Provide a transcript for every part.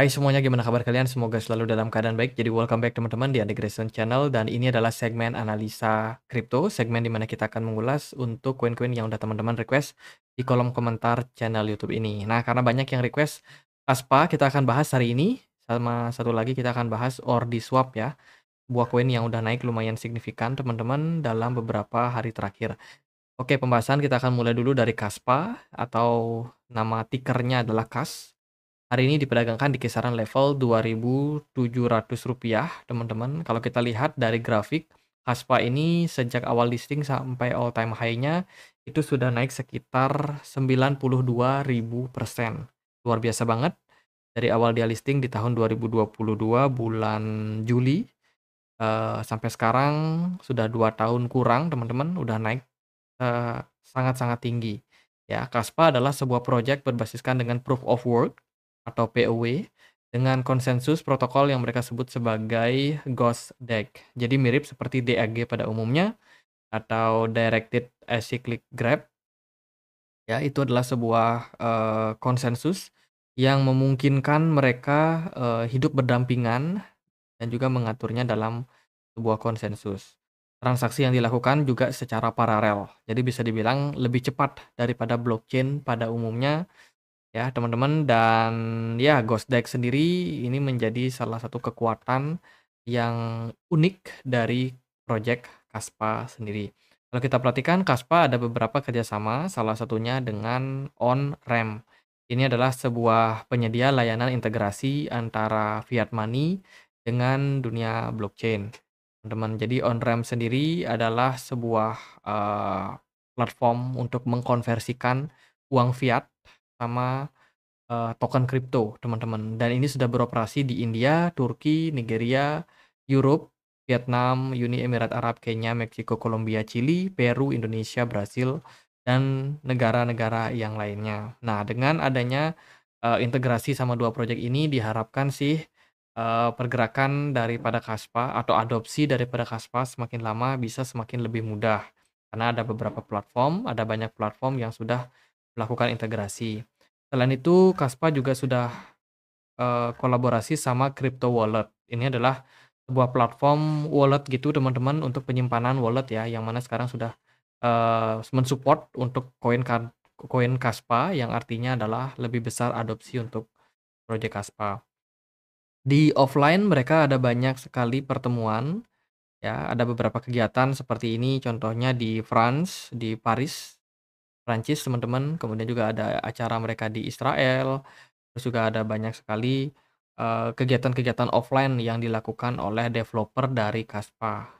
Hai semuanya, gimana kabar kalian? Semoga selalu dalam keadaan baik. Jadi welcome back teman-teman di Andergresen Channel dan ini adalah segmen analisa kripto, segmen dimana kita akan mengulas untuk koin-koin yang udah teman-teman request di kolom komentar channel YouTube ini. Nah, karena banyak yang request ASPA, kita akan bahas hari ini. Sama satu lagi kita akan bahas Ordi Swap ya. buah koin yang udah naik lumayan signifikan teman-teman dalam beberapa hari terakhir. Oke, pembahasan kita akan mulai dulu dari KASPA atau nama tikernya adalah KAS hari ini diperdagangkan di kisaran level 2.700 rupiah teman-teman. Kalau kita lihat dari grafik, Haspa ini sejak awal listing sampai all time high-nya itu sudah naik sekitar 92.000%. persen Luar biasa banget. Dari awal dia listing di tahun 2022 bulan Juli uh, sampai sekarang sudah dua tahun kurang teman-teman udah naik eh, sangat-sangat uh, tinggi. Ya, Kaspa adalah sebuah proyek berbasiskan dengan proof of work atau POW dengan konsensus protokol yang mereka sebut sebagai Ghost Deck. Jadi mirip seperti DAG pada umumnya atau Directed Acyclic Grab. Ya, itu adalah sebuah uh, konsensus yang memungkinkan mereka uh, hidup berdampingan dan juga mengaturnya dalam sebuah konsensus. Transaksi yang dilakukan juga secara paralel. Jadi bisa dibilang lebih cepat daripada blockchain pada umumnya ya teman-teman dan ya Ghost Deck sendiri ini menjadi salah satu kekuatan yang unik dari project Kaspa sendiri. Kalau kita perhatikan Kaspa ada beberapa kerjasama salah satunya dengan Onrem. Ini adalah sebuah penyedia layanan integrasi antara fiat money dengan dunia blockchain. Teman-teman, jadi Onrem sendiri adalah sebuah uh, platform untuk mengkonversikan uang fiat sama uh, token kripto, teman-teman. Dan ini sudah beroperasi di India, Turki, Nigeria, Europe, Vietnam, Uni Emirat Arab, Kenya, Meksiko, Kolombia, Chili, Peru, Indonesia, Brasil, dan negara-negara yang lainnya. Nah, dengan adanya uh, integrasi sama dua proyek ini diharapkan sih uh, pergerakan daripada Kaspa atau adopsi daripada Kaspa semakin lama bisa semakin lebih mudah karena ada beberapa platform, ada banyak platform yang sudah melakukan integrasi. Selain itu, Kaspa juga sudah uh, kolaborasi sama Crypto Wallet. Ini adalah sebuah platform wallet gitu teman-teman untuk penyimpanan wallet ya, yang mana sekarang sudah uh, mensupport untuk koin kan, koin Kaspa yang artinya adalah lebih besar adopsi untuk proyek Kaspa. Di offline mereka ada banyak sekali pertemuan ya, ada beberapa kegiatan seperti ini contohnya di France, di Paris Perancis teman-teman, kemudian juga ada acara mereka di Israel, terus juga ada banyak sekali kegiatan eh, kegiatan-kegiatan offline yang dilakukan oleh developer dari Kaspa.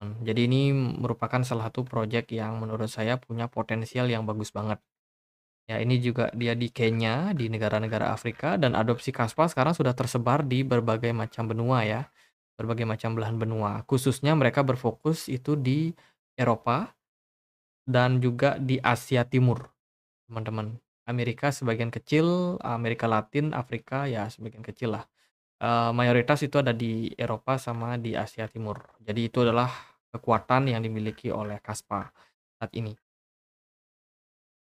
Hmm, jadi ini merupakan salah satu proyek yang menurut saya punya potensial yang bagus banget. Ya, ini juga dia di Kenya, di negara-negara Afrika, dan adopsi Kaspa sekarang sudah tersebar di berbagai macam benua ya, berbagai macam belahan benua. Khususnya mereka berfokus itu di Eropa, dan juga di Asia Timur, teman-teman. Amerika sebagian kecil, Amerika Latin, Afrika ya sebagian kecil lah. E, mayoritas itu ada di Eropa sama di Asia Timur. Jadi itu adalah kekuatan yang dimiliki oleh Kaspa saat ini.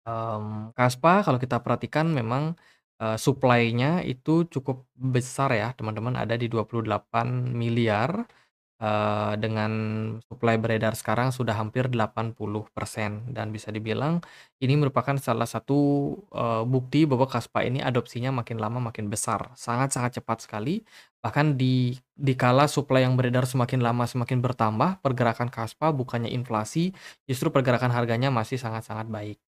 Um, Kaspa kalau kita perhatikan memang uh, supply-nya itu cukup besar ya teman-teman ada di 28 miliar Eh, dengan supply beredar sekarang sudah hampir 80% dan bisa dibilang ini merupakan salah satu, eh, bukti bahwa Kaspa ini adopsinya makin lama makin besar, sangat-sangat cepat sekali. Bahkan di di kala yang beredar semakin lama semakin bertambah, pergerakan Kaspa bukannya inflasi, justru pergerakan harganya masih sangat-sangat baik.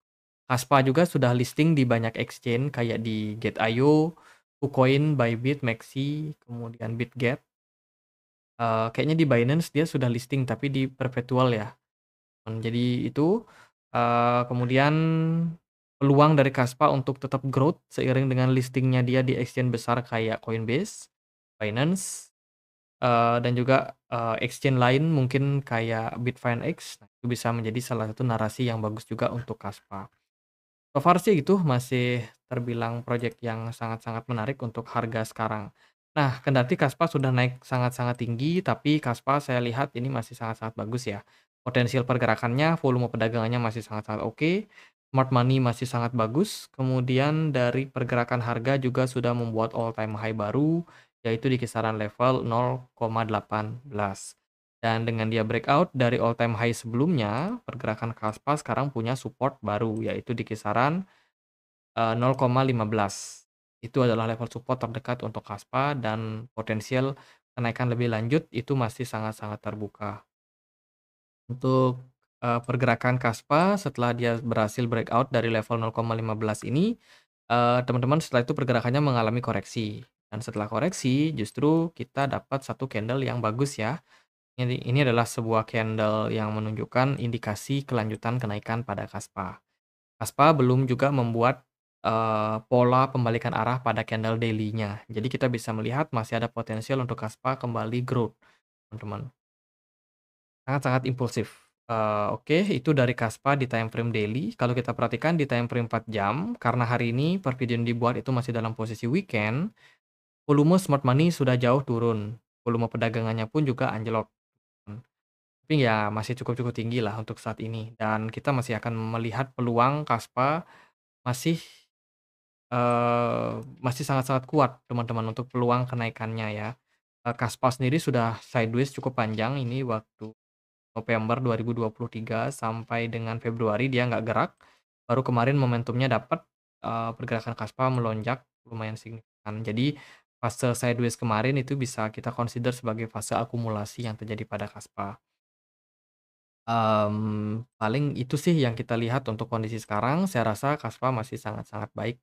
Kaspa juga sudah listing di banyak exchange kayak di Get.io, KuCoin, Bybit, Maxi, kemudian Bitget uh, kayaknya di Binance dia sudah listing tapi di perpetual ya. Hmm, jadi itu, uh, kemudian peluang dari Kaspa untuk tetap growth seiring dengan listingnya dia di exchange besar kayak Coinbase, Binance, uh, dan juga, uh, exchange lain mungkin kayak Bitfinex. Nah, itu bisa menjadi salah satu narasi yang bagus juga untuk Kaspa. So far sih itu masih terbilang proyek yang sangat-sangat menarik untuk harga sekarang. Nah, kendati Kaspa sudah naik sangat-sangat tinggi, tapi Kaspa saya lihat ini masih sangat-sangat bagus ya. Potensial pergerakannya, volume perdagangannya masih sangat-sangat oke, smart money masih sangat bagus, kemudian dari pergerakan harga juga sudah membuat all time high baru, yaitu di kisaran level 0,18. Dan dengan dia breakout dari all time high sebelumnya, pergerakan Kaspa sekarang punya support baru, yaitu di kisaran 0,15. Eh, itu adalah level support terdekat untuk KASPA dan potensial kenaikan lebih lanjut itu masih sangat-sangat terbuka. Untuk uh, pergerakan KASPA setelah dia berhasil breakout dari level 0,15 ini, eh, teman-teman uh, setelah itu pergerakannya mengalami koreksi. Dan setelah koreksi justru kita dapat satu candle yang bagus ya. Ini, ini adalah sebuah candle yang menunjukkan indikasi kelanjutan kenaikan pada KASPA. KASPA belum juga membuat uh, pola pembalikan arah pada candle daily-nya. Jadi kita bisa melihat masih ada potensial untuk Kaspa kembali growth, teman-teman. Sangat-sangat impulsif. Uh, Oke, okay, itu dari Kaspa di time frame daily. Kalau kita perhatikan di time frame 4 jam, karena hari ini yang dibuat itu masih dalam posisi weekend, volume smart money sudah jauh turun. Volume perdagangannya pun juga anjlok. Tapi ya masih cukup-cukup tinggi lah untuk saat ini. Dan kita masih akan melihat peluang Kaspa masih uh, masih sangat-sangat kuat teman-teman untuk peluang kenaikannya ya. uh, eh, Kaspal sendiri sudah sideways cukup panjang ini waktu November 2023 sampai dengan Februari dia nggak gerak, baru kemarin momentumnya dapat, uh, pergerakan Kaspal melonjak lumayan signifikan. Jadi fase sideways kemarin itu bisa kita consider sebagai fase akumulasi yang terjadi pada kaspa. Um, paling itu sih yang kita lihat untuk kondisi sekarang, saya rasa kaspa masih sangat-sangat baik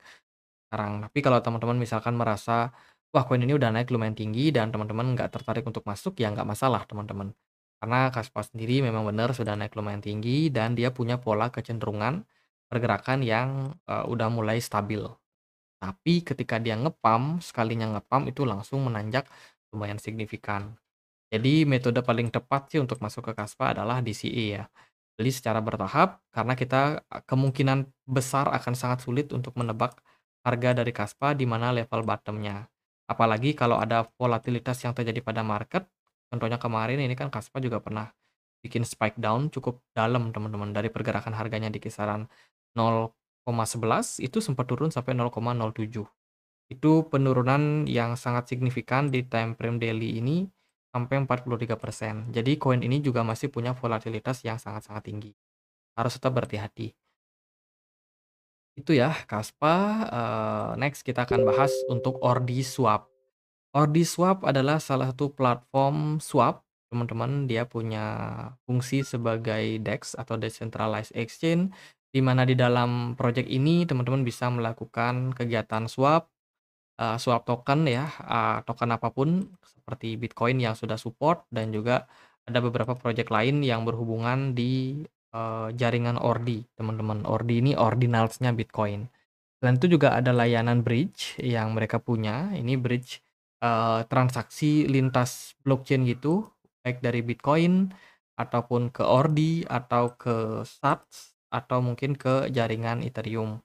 sekarang. Tapi kalau teman-teman misalkan merasa, wah koin ini udah naik lumayan tinggi dan teman-teman nggak tertarik untuk masuk, ya nggak masalah teman-teman. Karena Kaspa sendiri memang benar sudah naik lumayan tinggi dan dia punya pola kecenderungan pergerakan yang uh, udah mulai stabil. Tapi ketika dia ngepam, sekalinya ngepam itu langsung menanjak lumayan signifikan. Jadi metode paling tepat sih untuk masuk ke Kaspa adalah DCE ya beli secara bertahap karena kita eh, kemungkinan besar akan sangat sulit untuk menebak harga dari Kaspa di mana level bottomnya. Apalagi kalau ada volatilitas yang terjadi pada market, contohnya kemarin ini kan Kaspa juga pernah bikin spike down cukup dalam teman-teman dari pergerakan harganya di kisaran 0,11 itu sempat turun sampai 0,07. Itu penurunan yang sangat signifikan di time frame daily ini sampai 43%. Jadi koin ini juga masih punya volatilitas yang sangat-sangat tinggi. Harus tetap berhati-hati itu ya, Kaspa. Uh, next kita akan bahas untuk Ordi Swap. Ordi Swap adalah salah satu platform swap. Teman-teman, dia punya fungsi sebagai DEX atau Decentralized Exchange di mana di dalam project ini teman-teman bisa melakukan kegiatan swap uh, swap token ya, uh, token apapun seperti Bitcoin yang sudah support dan juga ada beberapa project lain yang berhubungan di Eh, jaringan Ordi, teman-teman. Ordi ini ordinalsnya Bitcoin. Selain itu juga ada layanan bridge yang mereka punya. Ini bridge uh, transaksi lintas blockchain gitu, baik dari Bitcoin ataupun ke Ordi atau ke Sats atau mungkin ke jaringan Ethereum.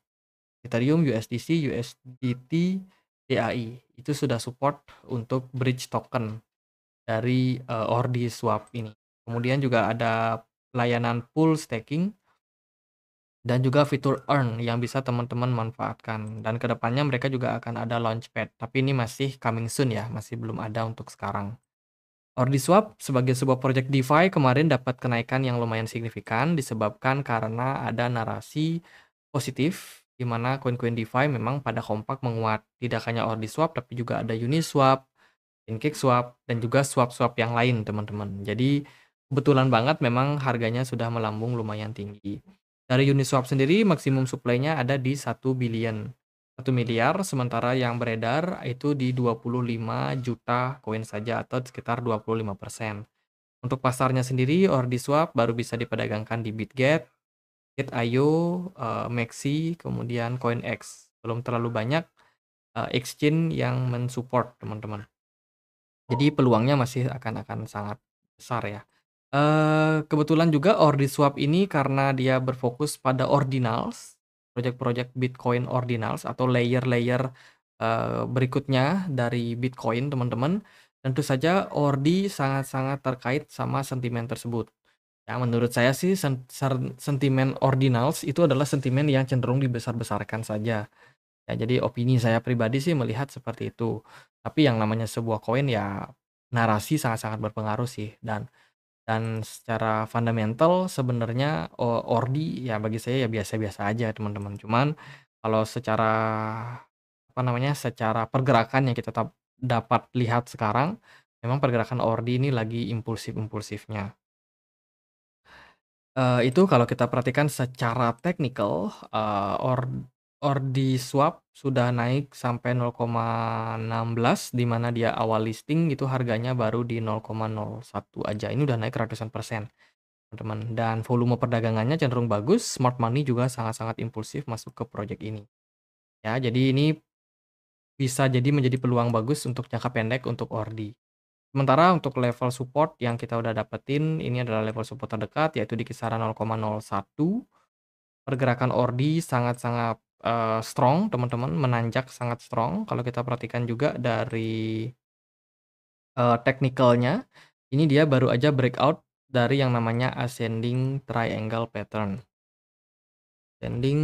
Ethereum, USDC, USDT, DAI. Itu sudah support untuk bridge token dari uh, Ordi Swap ini. Kemudian juga ada layanan pool staking, dan juga fitur earn yang bisa teman-teman manfaatkan. Dan kedepannya mereka juga akan ada launchpad, tapi ini masih coming soon ya, masih belum ada untuk sekarang. OrdiSwap sebagai sebuah project DeFi kemarin dapat kenaikan yang lumayan signifikan disebabkan karena ada narasi positif di mana koin-koin DeFi memang pada kompak menguat. Tidak hanya OrdiSwap tapi juga ada Uniswap, PancakeSwap, dan juga swap-swap yang lain teman-teman. Jadi kebetulan banget memang harganya sudah melambung lumayan tinggi. Dari Uniswap sendiri maksimum suplainya ada di 1 billion, 1 miliar, sementara yang beredar itu di 25 juta koin saja atau sekitar 25%. Untuk pasarnya sendiri, Ordiswap baru bisa diperdagangkan di Bitget, Bit.io, uh, eh, Maxi, kemudian CoinX. Belum terlalu banyak eh, exchange yang mensupport teman-teman. Jadi peluangnya masih akan akan sangat besar ya. Uh, kebetulan juga Ordiswap ini karena dia berfokus pada ordinals, project-project Bitcoin ordinals atau layer-layer, uh, berikutnya dari Bitcoin teman-teman, tentu saja Ordi sangat-sangat terkait sama sentimen tersebut. Ya menurut saya sih sentimen ordinals itu adalah sentimen yang cenderung dibesar-besarkan saja. Ya jadi opini saya pribadi sih melihat seperti itu. Tapi yang namanya sebuah koin ya narasi sangat-sangat berpengaruh sih dan dan secara fundamental sebenarnya Ordi ya bagi saya ya biasa-biasa aja teman-teman cuman kalau secara apa namanya secara pergerakan yang kita dapat lihat sekarang memang pergerakan Ordi ini lagi impulsif-impulsifnya uh, itu kalau kita perhatikan secara technical uh, eh, Ordi Ordi swap sudah naik sampai 0,16 di mana dia awal listing itu harganya baru di 0,01 aja. Ini udah naik ratusan persen. Teman-teman dan volume perdagangannya cenderung bagus. Smart money juga sangat-sangat impulsif masuk ke project ini. Ya, jadi ini bisa jadi menjadi peluang bagus untuk jangka pendek untuk ordi. Sementara untuk level support yang kita udah dapetin ini adalah level support terdekat yaitu di kisaran 0,01 pergerakan ordi sangat-sangat uh, strong teman-teman menanjak sangat strong kalau kita perhatikan juga dari uh, technicalnya ini dia baru aja breakout dari yang namanya ascending triangle pattern ascending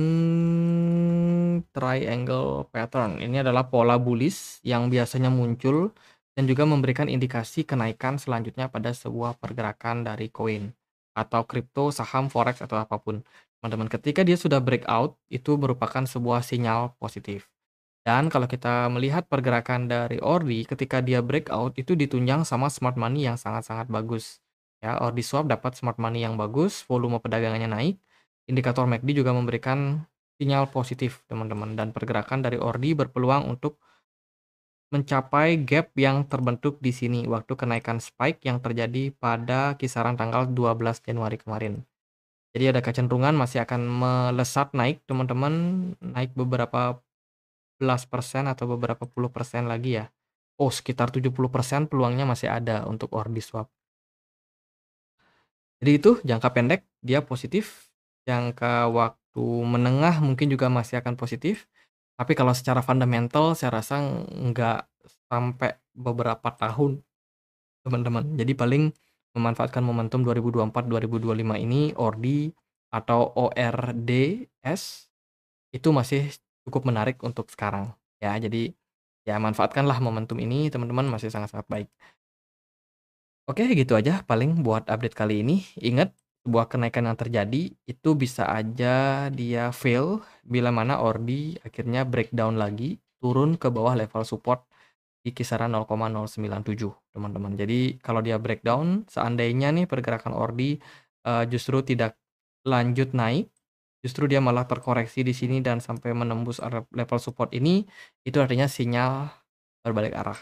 triangle pattern ini adalah pola bullish yang biasanya muncul dan juga memberikan indikasi kenaikan selanjutnya pada sebuah pergerakan dari koin atau kripto, saham, forex, atau apapun teman-teman. Ketika dia sudah breakout, itu merupakan sebuah sinyal positif. Dan kalau kita melihat pergerakan dari Ordi ketika dia breakout itu ditunjang sama smart money yang sangat-sangat bagus. Ya, Ordi swap dapat smart money yang bagus, volume perdagangannya naik, indikator MACD juga memberikan sinyal positif, teman-teman. Dan pergerakan dari Ordi berpeluang untuk mencapai gap yang terbentuk di sini waktu kenaikan spike yang terjadi pada kisaran tanggal 12 Januari kemarin. Jadi ada kecenderungan masih akan melesat naik teman-teman, naik beberapa belas persen atau beberapa puluh persen lagi ya. Oh sekitar 70 persen peluangnya masih ada untuk order swap. Jadi itu jangka pendek dia positif, jangka waktu menengah mungkin juga masih akan positif. Tapi kalau secara fundamental saya rasa nggak sampai beberapa tahun teman-teman. Jadi paling memanfaatkan momentum 2024-2025 ini ORDI atau ORDS itu masih cukup menarik untuk sekarang ya jadi ya manfaatkanlah momentum ini teman-teman masih sangat-sangat baik oke gitu aja paling buat update kali ini ingat sebuah kenaikan yang terjadi itu bisa aja dia fail bila mana ordi akhirnya breakdown lagi turun ke bawah level support di kisaran 0,097 teman-teman. Jadi kalau dia breakdown, seandainya nih pergerakan ordi uh, justru tidak lanjut naik, justru dia malah terkoreksi di sini dan sampai menembus level support ini, itu artinya sinyal berbalik arah.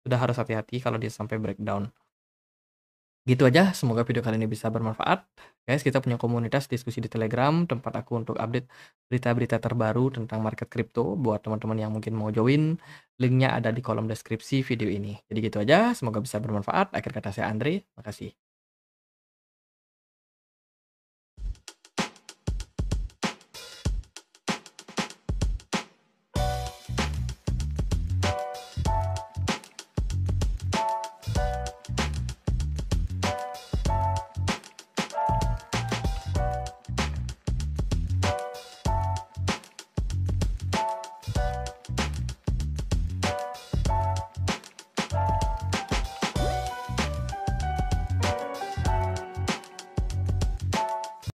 Sudah harus hati-hati kalau dia sampai breakdown gitu aja semoga video kali ini bisa bermanfaat guys kita punya komunitas diskusi di telegram tempat aku untuk update berita-berita terbaru tentang market kripto buat teman-teman yang mungkin mau join linknya ada di kolom deskripsi video ini jadi gitu aja semoga bisa bermanfaat akhir kata saya Andre kasih